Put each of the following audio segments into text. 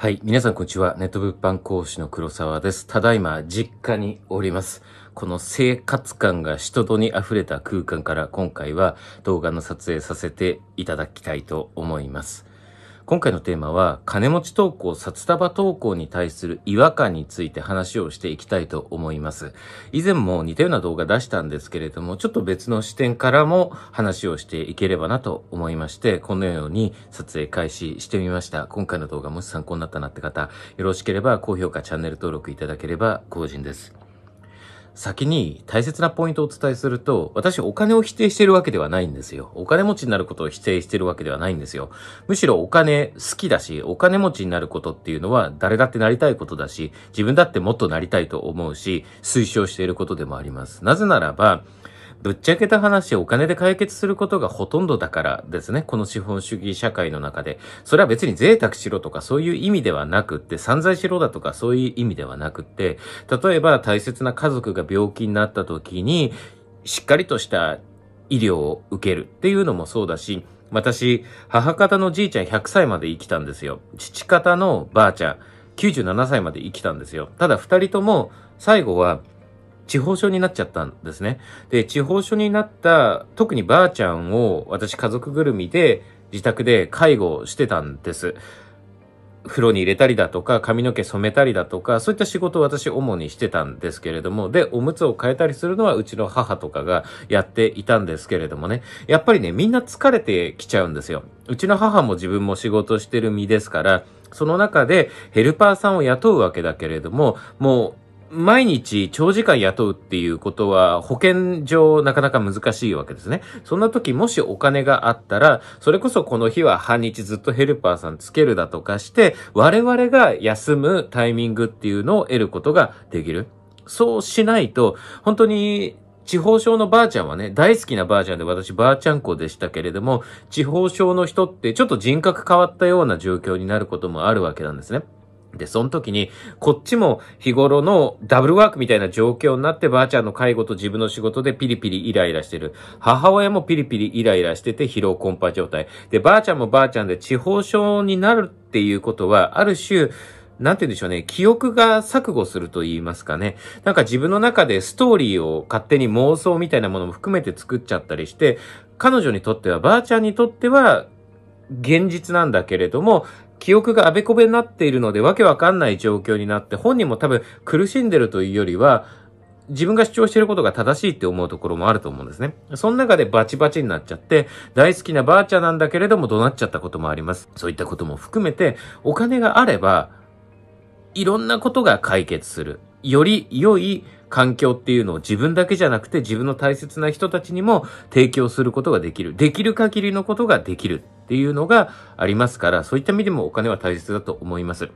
はい。皆さん、こんにちは。ネット物販講師の黒沢です。ただいま、実家におります。この生活感が人とに溢れた空間から、今回は動画の撮影させていただきたいと思います。今回のテーマは、金持ち投稿、札束投稿に対する違和感について話をしていきたいと思います。以前も似たような動画出したんですけれども、ちょっと別の視点からも話をしていければなと思いまして、このように撮影開始してみました。今回の動画もし参考になったなって方、よろしければ高評価、チャンネル登録いただければ幸甚です。先に大切なポイントをお伝えすると、私お金を否定してるわけではないんですよ。お金持ちになることを否定してるわけではないんですよ。むしろお金好きだし、お金持ちになることっていうのは誰だってなりたいことだし、自分だってもっとなりたいと思うし、推奨していることでもあります。なぜならば、ぶっちゃけた話、お金で解決することがほとんどだからですね。この資本主義社会の中で。それは別に贅沢しろとかそういう意味ではなくって、散財しろだとかそういう意味ではなくって、例えば大切な家族が病気になった時に、しっかりとした医療を受けるっていうのもそうだし、私、母方のじいちゃん100歳まで生きたんですよ。父方のばあちゃん97歳まで生きたんですよ。ただ二人とも最後は地方症になっちゃったんですね。で、地方症になった、特にばあちゃんを私家族ぐるみで自宅で介護してたんです。風呂に入れたりだとか、髪の毛染めたりだとか、そういった仕事を私主にしてたんですけれども、で、おむつを変えたりするのはうちの母とかがやっていたんですけれどもね、やっぱりね、みんな疲れてきちゃうんですよ。うちの母も自分も仕事してる身ですから、その中でヘルパーさんを雇うわけだけれども、もう毎日長時間雇うっていうことは保険上なかなか難しいわけですね。そんな時もしお金があったら、それこそこの日は半日ずっとヘルパーさんつけるだとかして、我々が休むタイミングっていうのを得ることができる。そうしないと、本当に地方症のばあちゃんはね、大好きなばあちゃんで私ばあちゃん子でしたけれども、地方症の人ってちょっと人格変わったような状況になることもあるわけなんですね。で、その時に、こっちも日頃のダブルワークみたいな状況になってばあちゃんの介護と自分の仕事でピリピリイライラしてる。母親もピリピリイライラしてて疲労困憊状態。で、ばあちゃんもばあちゃんで地方症になるっていうことは、ある種、なんて言うんでしょうね。記憶が錯誤すると言いますかね。なんか自分の中でストーリーを勝手に妄想みたいなものも含めて作っちゃったりして、彼女にとっては、ばあちゃんにとっては、現実なんだけれども、記憶があべこべになっているので、わけわかんない状況になって、本人も多分苦しんでるというよりは、自分が主張してることが正しいって思うところもあると思うんですね。その中でバチバチになっちゃって、大好きなばあちゃんなんだけれども怒鳴っちゃったこともあります。そういったことも含めて、お金があれば、いろんなことが解決する。より良い環境っていうのを自分だけじゃなくて自分の大切な人たちにも提供することができる。できる限りのことができる。っていうのがありますから、そういった意味でもお金は大切だと思います。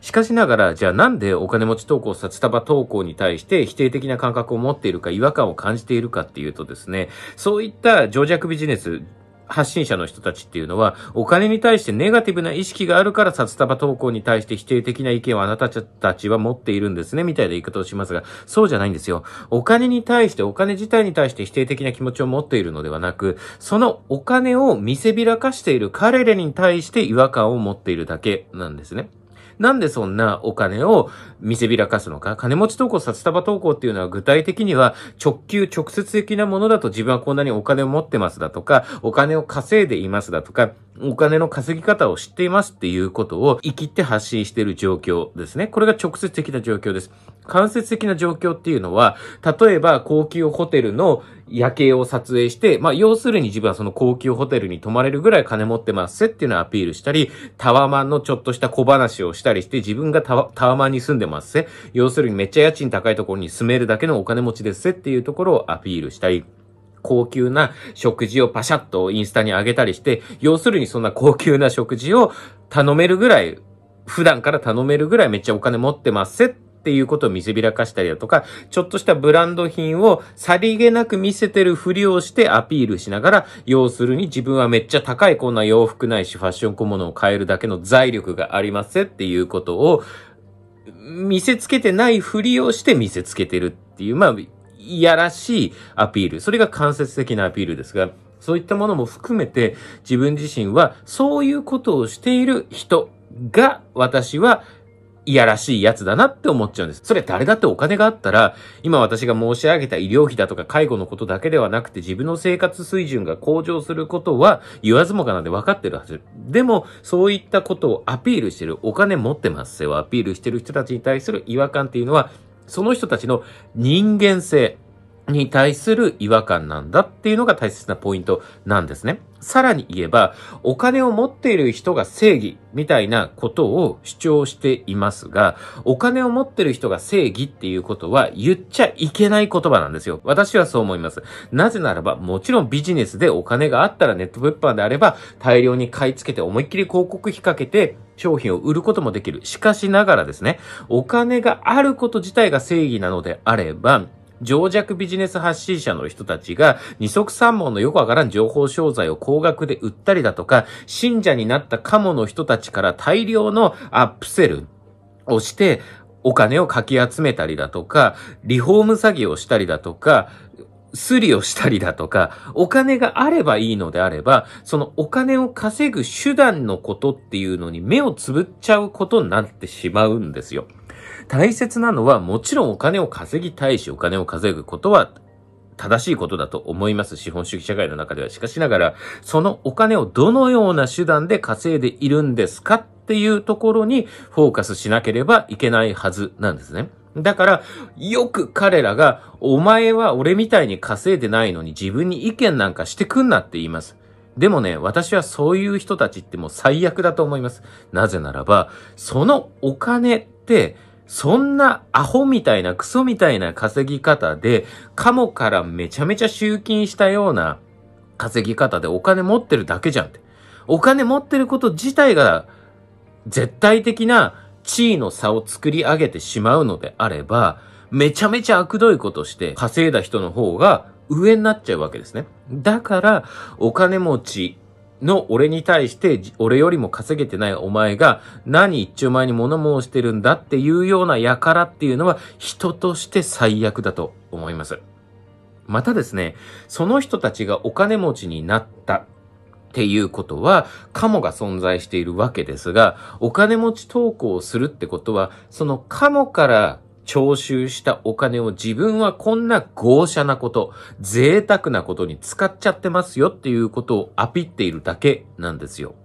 しかしながら、じゃあなんでお金持ち投稿、札束投稿に対して否定的な感覚を持っているか、違和感を感じているかっていうとですね、そういった情弱ビジネス、発信者の人たちっていうのは、お金に対してネガティブな意識があるから札束投稿に対して否定的な意見をあなたたちは持っているんですね、みたいな言い方をしますが、そうじゃないんですよ。お金に対して、お金自体に対して否定的な気持ちを持っているのではなく、そのお金を見せびらかしている彼らに対して違和感を持っているだけなんですね。なんでそんなお金を見せびらかすのか。金持ち投稿、札束投稿っていうのは具体的には直球直接的なものだと自分はこんなにお金を持ってますだとか、お金を稼いでいますだとか、お金の稼ぎ方を知っていますっていうことを生きて発信している状況ですね。これが直接的な状況です。間接的な状況っていうのは、例えば高級ホテルの夜景を撮影して、まあ、要するに自分はその高級ホテルに泊まれるぐらい金持ってますっていうのをアピールしたり、タワマンのちょっとした小話をしたりして、自分がタワマンに住んでますせ。要するにめっちゃ家賃高いところに住めるだけのお金持ちですせっていうところをアピールしたり。高級な食事をパシャッとインスタに上げたりして、要するにそんな高級な食事を頼めるぐらい、普段から頼めるぐらいめっちゃお金持ってますせっていうことを見せびらかしたりだとか、ちょっとしたブランド品をさりげなく見せてるふりをしてアピールしながら、要するに自分はめっちゃ高いこんな洋服ないしファッション小物を買えるだけの財力がありますぜっていうことを、見せつけてないふりをして見せつけてるっていう、まあ、いやらしいアピール。それが間接的なアピールですが、そういったものも含めて自分自身はそういうことをしている人が私はいやらしいやつだなって思っちゃうんです。それ誰だってお金があったら、今私が申し上げた医療費だとか介護のことだけではなくて自分の生活水準が向上することは言わずもがなんで分かってるはず。でも、そういったことをアピールしてる、お金持ってますよ、アピールしてる人たちに対する違和感っていうのは、その人たちの人間性、に対する違和感なんだっていうのが大切なポイントなんですね。さらに言えば、お金を持っている人が正義みたいなことを主張していますが、お金を持ってる人が正義っていうことは言っちゃいけない言葉なんですよ。私はそう思います。なぜならば、もちろんビジネスでお金があったらネット物販であれば、大量に買い付けて思いっきり広告費かけて、商品を売ることもできる。しかしながらですね、お金があること自体が正義なのであれば、情弱ビジネス発信者の人たちが二足三毛のよくわからん情報商材を高額で売ったりだとか、信者になったカモの人たちから大量のアップセルをして、お金をかき集めたりだとか、リフォーム詐欺をしたりだとか、すりをしたりだとか、お金があればいいのであれば、そのお金を稼ぐ手段のことっていうのに目をつぶっちゃうことになってしまうんですよ。大切なのはもちろんお金を稼ぎたいし、お金を稼ぐことは正しいことだと思います。資本主義社会の中では。しかしながら、そのお金をどのような手段で稼いでいるんですかっていうところにフォーカスしなければいけないはずなんですね。だから、よく彼らが、お前は俺みたいに稼いでないのに自分に意見なんかしてくんなって言います。でもね、私はそういう人たちってもう最悪だと思います。なぜならば、そのお金って、そんなアホみたいなクソみたいな稼ぎ方で、カモからめちゃめちゃ集金したような稼ぎ方でお金持ってるだけじゃんって。お金持ってること自体が絶対的な地位の差を作り上げてしまうのであれば、めちゃめちゃ悪どいことして稼いだ人の方が上になっちゃうわけですね。だから、お金持ちの俺に対して、俺よりも稼げてないお前が何一丁前に物申してるんだっていうような輩っていうのは人として最悪だと思います。またですね、その人たちがお金持ちになったっていうことは、カモが存在しているわけですが、お金持ち投稿をするってことは、そのカモから徴収したお金を自分はこんな豪奢なこと、贅沢なことに使っちゃってますよっていうことをアピっているだけなんですよ。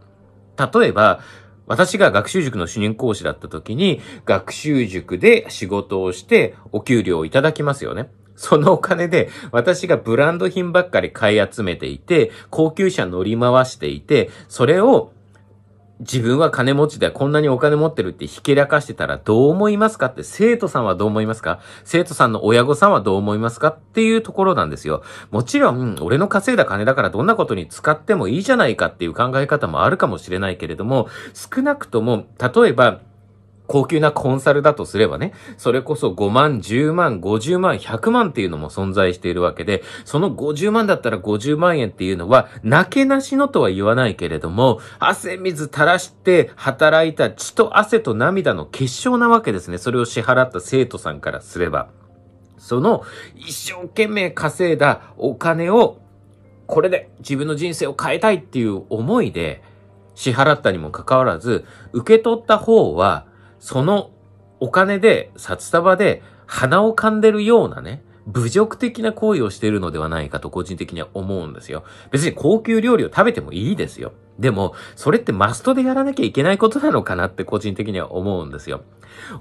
例えば、私が学習塾の主任講師だった時に、学習塾で仕事をしてお給料をいただきますよね。そのお金で私がブランド品ばっかり買い集めていて、高級車乗り回していて、それを自分は金持ちでこんなにお金持ってるってひけらかしてたらどう思いますかって生徒さんはどう思いますか生徒さんの親御さんはどう思いますかっていうところなんですよ。もちろん、俺の稼いだ金だからどんなことに使ってもいいじゃないかっていう考え方もあるかもしれないけれども、少なくとも、例えば、高級なコンサルだとすればね、それこそ5万、10万、50万、100万っていうのも存在しているわけで、その50万だったら50万円っていうのは、泣けなしのとは言わないけれども、汗水垂らして働いた血と汗と涙の結晶なわけですね。それを支払った生徒さんからすれば。その一生懸命稼いだお金を、これで自分の人生を変えたいっていう思いで支払ったにもかかわらず、受け取った方は、そのお金で、札束で鼻を噛んでるようなね、侮辱的な行為をしているのではないかと個人的には思うんですよ。別に高級料理を食べてもいいですよ。でも、それってマストでやらなきゃいけないことなのかなって個人的には思うんですよ。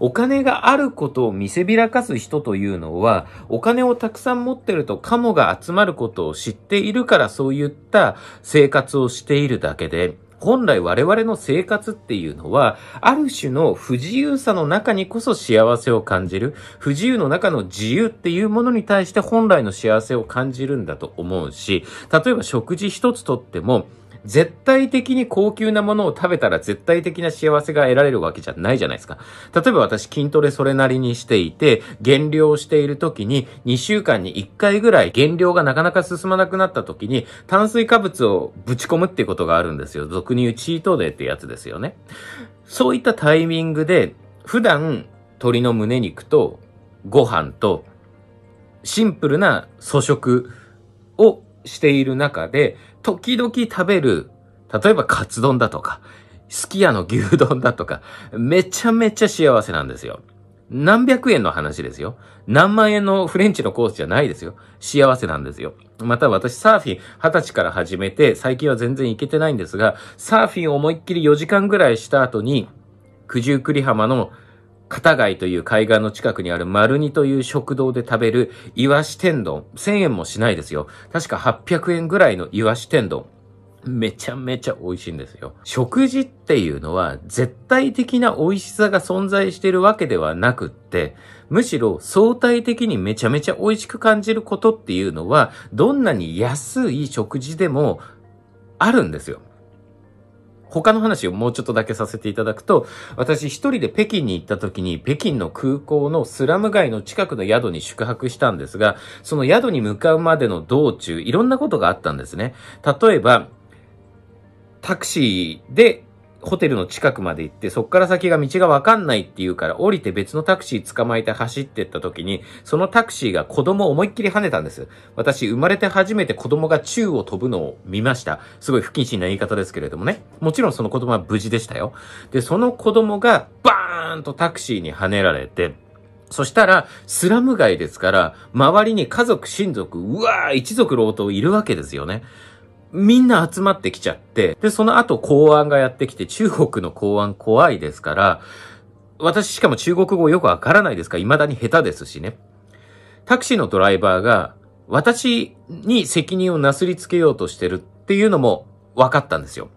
お金があることを見せびらかす人というのは、お金をたくさん持ってるとカモが集まることを知っているからそういった生活をしているだけで、本来我々の生活っていうのは、ある種の不自由さの中にこそ幸せを感じる。不自由の中の自由っていうものに対して本来の幸せを感じるんだと思うし、例えば食事一つとっても、絶対的に高級なものを食べたら絶対的な幸せが得られるわけじゃないじゃないですか。例えば私筋トレそれなりにしていて、減量している時に2週間に1回ぐらい減量がなかなか進まなくなった時に炭水化物をぶち込むっていうことがあるんですよ。俗に言うチートデーってやつですよね。そういったタイミングで普段鶏の胸肉とご飯とシンプルな素食をしている中で、時々食べる、例えばカツ丼だとか、すき家の牛丼だとか、めちゃめちゃ幸せなんですよ。何百円の話ですよ。何万円のフレンチのコースじゃないですよ。幸せなんですよ。また私サーフィン二十歳から始めて、最近は全然行けてないんですが、サーフィンを思いっきり4時間ぐらいした後に、九十九里浜の片貝という海岸の近くにある丸二という食堂で食べるイワシ天丼。1000円もしないですよ。確か800円ぐらいのイワシ天丼。めちゃめちゃ美味しいんですよ。食事っていうのは絶対的な美味しさが存在してるわけではなくって、むしろ相対的にめちゃめちゃ美味しく感じることっていうのは、どんなに安い食事でもあるんですよ。他の話をもうちょっとだけさせていただくと、私一人で北京に行った時に、北京の空港のスラム街の近くの宿に宿泊したんですが、その宿に向かうまでの道中、いろんなことがあったんですね。例えば、タクシーでホテルの近くまで行って、そっから先が道がわかんないって言うから、降りて別のタクシー捕まえて走ってった時に、そのタクシーが子供を思いっきり跳ねたんです。私、生まれて初めて子供が宙を飛ぶのを見ました。すごい不謹慎な言い方ですけれどもね。もちろんその子供は無事でしたよ。で、その子供が、バーンとタクシーに跳ねられて、そしたら、スラム街ですから、周りに家族、親族、うわー、一族老頭いるわけですよね。みんな集まってきちゃって、で、その後公安がやってきて、中国の公安怖いですから、私しかも中国語よくわからないですから、未だに下手ですしね。タクシーのドライバーが、私に責任をなすりつけようとしてるっていうのも分かったんですよ。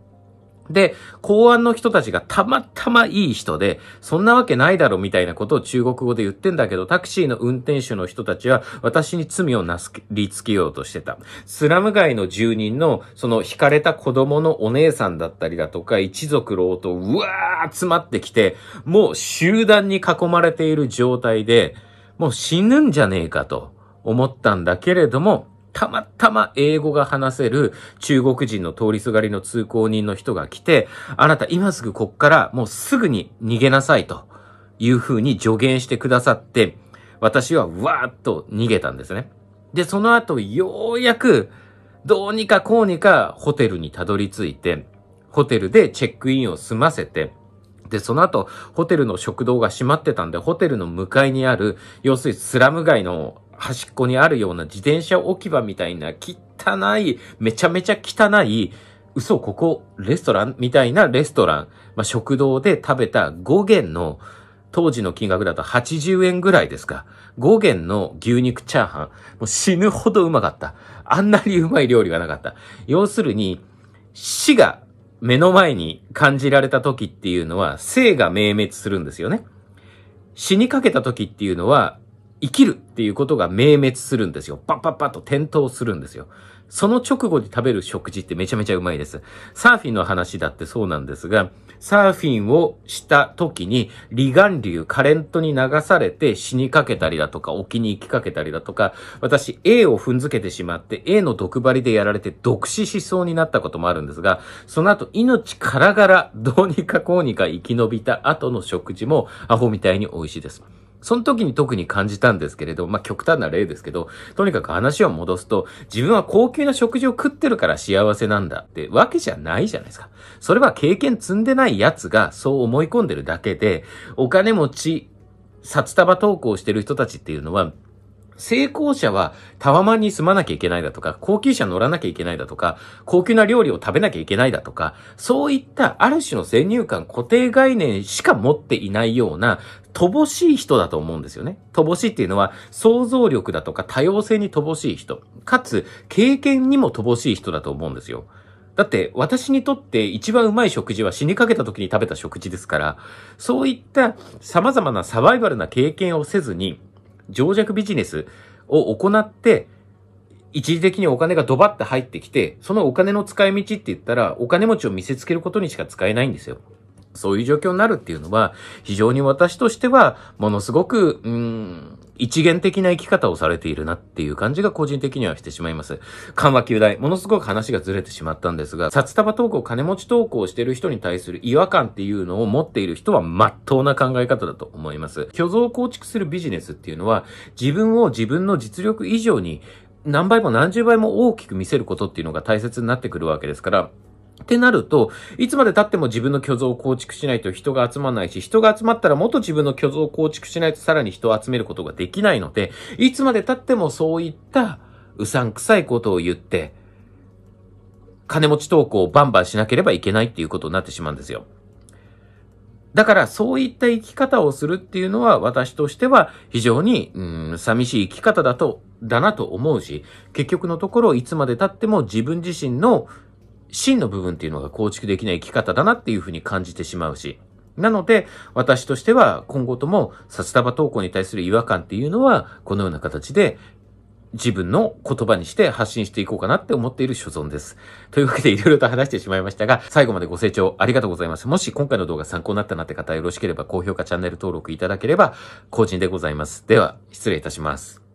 で、公安の人たちがたまたまいい人で、そんなわけないだろうみたいなことを中国語で言ってんだけど、タクシーの運転手の人たちは私に罪をなすりつけようとしてた。スラム街の住人の、その惹かれた子供のお姉さんだったりだとか、一族老とうわー集まってきて、もう集団に囲まれている状態で、もう死ぬんじゃねえかと思ったんだけれども、たまたま英語が話せる中国人の通りすがりの通行人の人が来て、あなた今すぐこっからもうすぐに逃げなさいというふうに助言してくださって、私はわーっと逃げたんですね。で、その後ようやくどうにかこうにかホテルにたどり着いて、ホテルでチェックインを済ませて、で、その後、ホテルの食堂が閉まってたんで、ホテルの向かいにある、要するにスラム街の端っこにあるような自転車置き場みたいな汚い、めちゃめちゃ汚い、嘘、ここ、レストランみたいなレストラン、まあ、食堂で食べた5元の、当時の金額だと80円ぐらいですか。5元の牛肉チャーハン。もう死ぬほどうまかった。あんなにうまい料理がなかった。要するに、死が目の前に感じられた時っていうのは、生が明滅するんですよね。死にかけた時っていうのは、生きるっていうことが明滅するんですよ。パッパッパッと転倒するんですよ。その直後に食べる食事ってめちゃめちゃうまいです。サーフィンの話だってそうなんですが、サーフィンをした時に離岸流、カレントに流されて死にかけたりだとか、沖に行きかけたりだとか、私 A を踏んづけてしまって A の毒針でやられて毒死しそうになったこともあるんですが、その後命からがらどうにかこうにか生き延びた後の食事もアホみたいに美味しいです。その時に特に感じたんですけれど、まあ、極端な例ですけど、とにかく話を戻すと、自分は高級な食事を食ってるから幸せなんだってわけじゃないじゃないですか。それは経験積んでない奴がそう思い込んでるだけで、お金持ち、札束投稿してる人たちっていうのは、成功者はタワマンに住まなきゃいけないだとか、高級車乗らなきゃいけないだとか、高級な料理を食べなきゃいけないだとか、そういったある種の先入観、固定概念しか持っていないような、乏しい人だと思うんですよね。乏しいっていうのは、想像力だとか多様性に乏しい人、かつ経験にも乏しい人だと思うんですよ。だって、私にとって一番うまい食事は死にかけた時に食べた食事ですから、そういった様々なサバイバルな経験をせずに、情弱ビジネスを行って、一時的にお金がドバッと入ってきて、そのお金の使い道って言ったら、お金持ちを見せつけることにしか使えないんですよ。そういう状況になるっていうのは、非常に私としては、ものすごく、うん、一元的な生き方をされているなっていう感じが個人的にはしてしまいます。緩和球大、ものすごく話がずれてしまったんですが、札束投稿、金持ち投稿してる人に対する違和感っていうのを持っている人は真っ当な考え方だと思います。虚像を構築するビジネスっていうのは、自分を自分の実力以上に何倍も何十倍も大きく見せることっていうのが大切になってくるわけですから、ってなると、いつまで経っても自分の虚像を構築しないと人が集まらないし、人が集まったら元自分の虚像を構築しないとさらに人を集めることができないので、いつまで経ってもそういったうさんくさいことを言って、金持ち投稿をバンバンしなければいけないっていうことになってしまうんですよ。だからそういった生き方をするっていうのは私としては非常に、うん、寂しい生き方だと、だなと思うし、結局のところいつまで経っても自分自身の真の部分っていうのが構築できない生き方だなっていうふうに感じてしまうし、なので、私としては今後とも札束投稿に対する違和感っていうのは、このような形で自分の言葉にして発信していこうかなって思っている所存です。というわけでいろいろと話してしまいましたが、最後までご清聴ありがとうございます。もし今回の動画参考になったなって方よろしければ高評価、チャンネル登録いただければ、個人でございます。では、失礼いたします。